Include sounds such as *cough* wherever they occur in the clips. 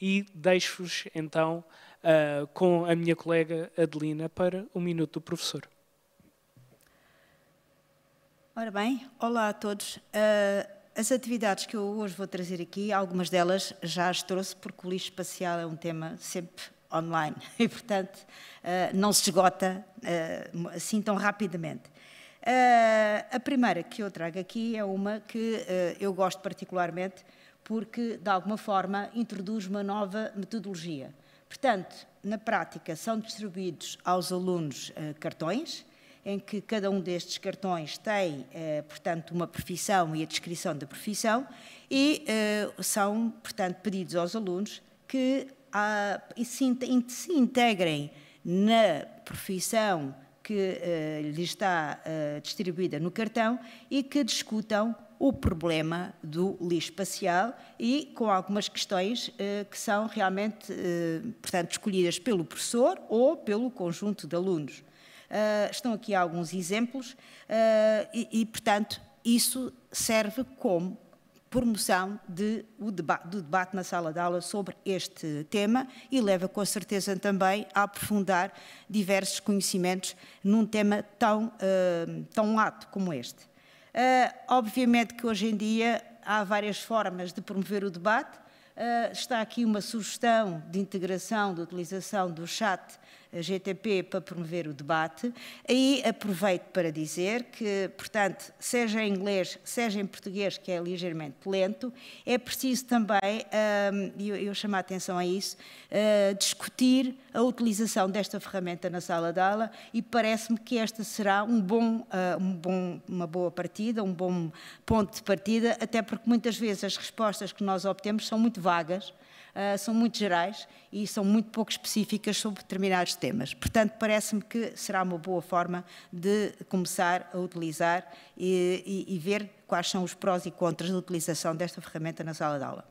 e deixo-vos então uh, com a minha colega Adelina para o Minuto do Professor. Ora bem, olá a todos. Uh, as atividades que eu hoje vou trazer aqui, algumas delas já as trouxe, porque o lixo espacial é um tema sempre online *laughs* e, portanto, uh, não se esgota assim tão rapidamente. Uh, a primeira que eu trago aqui é uma que uh, eu gosto particularmente porque, de alguma forma, introduz uma nova metodologia. Portanto, na prática, são distribuídos aos alunos uh, cartões, em que cada um destes cartões tem, portanto, uma profissão e a descrição da profissão, e são, portanto, pedidos aos alunos que ah, se integrem na profissão que uh, eh, lhe está uh, distribuída no cartão e que discutam o problema do lixo espacial e com algumas questões eh, que são realmente, portanto, escolhidas pelo professor ou pelo conjunto de alunos. Uh, estão aqui alguns exemplos uh, e, e, portanto, isso serve como promoção de, deba do debate na sala de aula sobre este tema e leva com certeza também a aprofundar diversos conhecimentos num tema tão, uh, tão ato como este. Uh, obviamente que hoje em dia há várias formas de promover o debate. Uh, está aqui uma sugestão de integração, de utilização do chat GTP para promover o debate. Aí aproveito para dizer que, portanto, seja em inglês, seja em português, que é ligeiramente lento, é preciso também, hum, e eu, chamo a atenção a isso, hum, discutir a utilização desta ferramenta na sala de aula e parece-me que esta será um bom, hum, um bom, uma boa partida, um bom ponto de partida, até porque muitas vezes as respostas que nós obtemos são muito vagas ah, são muito gerais e são muito pouco específicas sobre determinados temas. Portanto, parece-me que será uma boa forma de começar a utilizar e, e, e ver quais são os prós e contras da utilização desta ferramenta na sala de aula.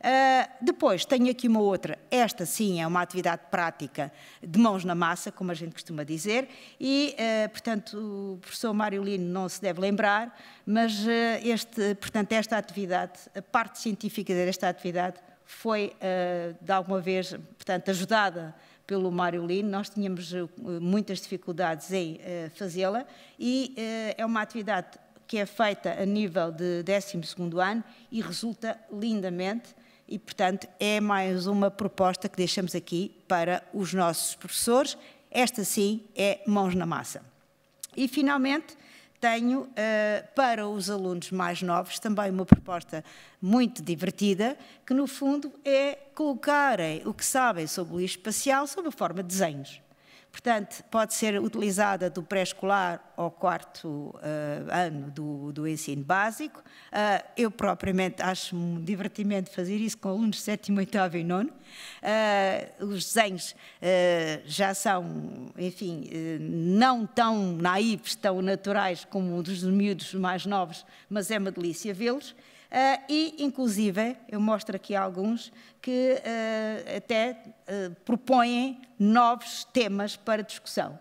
Uh, depois, tenho aqui uma outra. Esta sim é uma atividade prática de mãos na massa, como a gente costuma dizer, e, uh, portanto, o professor Mário Lino não se deve lembrar, mas uh, este, portanto, esta atividade, a parte científica desta atividade, foi, eh, de alguma vez, portanto, ajudada pelo Mário Lino, nós tínhamos eh, muitas dificuldades em eh, fazê-la e é uma atividade que é feita a nível de 12º ano e resulta lindamente e, portanto, é mais uma proposta que deixamos aqui para os nossos professores. Esta, sim, é mãos na massa. E, finalmente, tenho uh, para os alunos mais novos também uma proposta muito divertida, que no fundo é colocarem o que sabem sobre o lixo espacial sob a forma de desenhos. Portanto, pode ser utilizada do pré-escolar ao quarto uh, ano do, do, ensino básico. Uh, eu propriamente acho um divertimento fazer isso com alunos de sétimo, oitavo e nono. Uh, os desenhos já são, enfim, não tão naivos, tão naturais como os dos miúdos mais novos, mas é uma delícia vê-los. Uh, e, inclusive, eu mostro aqui alguns que uh, até uh, propõem novos temas para discussão.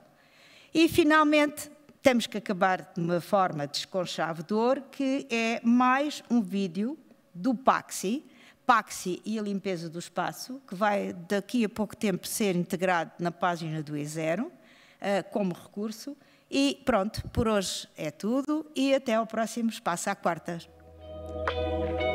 E, finalmente, temos que acabar de uma forma desconchave que é mais um vídeo do Paxi, Paxi e a limpeza do espaço, que vai daqui a pouco tempo ser integrado na página do E0, como recurso. E pronto, por hoje é tudo e até ao próximo Espaço à Quartas. Thank you.